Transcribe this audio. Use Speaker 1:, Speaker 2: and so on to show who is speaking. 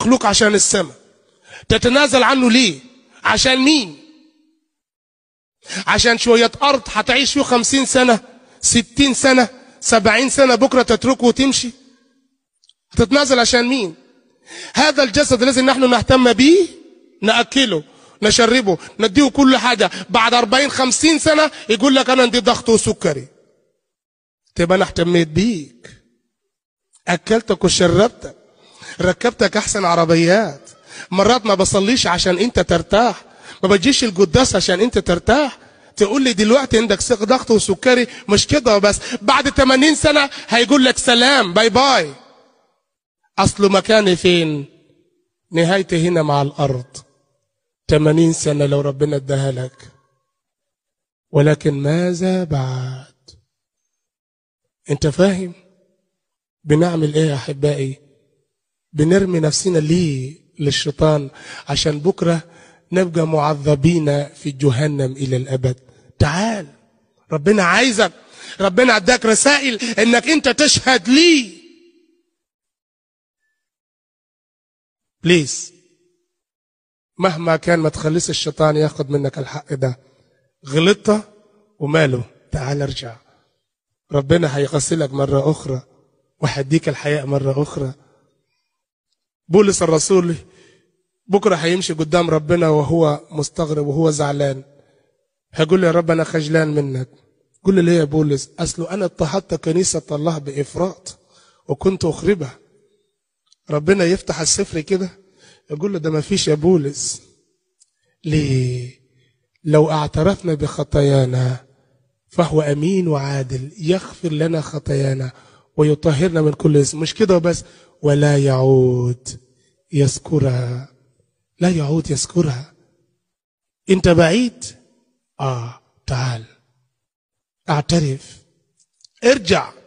Speaker 1: مخلوق عشان السماء تتنازل عنه ليه عشان مين عشان شوية أرض هتعيش فيه خمسين سنة ستين سنة سبعين سنة بكرة تتركه وتمشي هتتنازل عشان مين هذا الجسد الذي نحن نهتم به نأكله نشربه نديه كل حاجة بعد أربعين خمسين سنة يقول لك أنا عندي ضغط وسكري تبقى أنا اهتميت بيك أكلتك وشربتك ركبتك أحسن عربيات مرات ما بصليش عشان أنت ترتاح ما بتجيش القداس عشان أنت ترتاح تقول لي دلوقتي عندك ضغط وسكري مش كده بس بعد 80 سنة هيقول لك سلام باي باي أصل مكاني فين نهايتي هنا مع الأرض 80 سنة لو ربنا اداها لك ولكن ماذا بعد انت فاهم بنعمل ايه يا احبائي بنرمي نفسنا ليه للشيطان عشان بكرة نبقى معذبين في جهنم إلى الأبد تعال ربنا عايزك ربنا اداك رسائل انك انت تشهد لي بليز مهما كان ما تخليش الشيطان ياخد منك الحق ده غلطت وماله تعال ارجع ربنا هيغسلك مرة أخرى وهيديك الحياة مرة أخرى بولس الرسول بكرة هيمشي قدام ربنا وهو مستغرب وهو زعلان هيقول له يا رب أنا خجلان منك قل لي ليه يا بولس اصل أنا اضطهدت كنيسة الله بإفراط وكنت أخربها ربنا يفتح السفر كده يقول له ده ما فيش يا بولس ليه لو اعترفنا بخطايانا فهو أمين وعادل يغفر لنا خطايانا ويطهرنا من كل اسم مش كده بس ولا يعود يذكرها لا يعود يذكرها انت بعيد اه تعال اعترف ارجع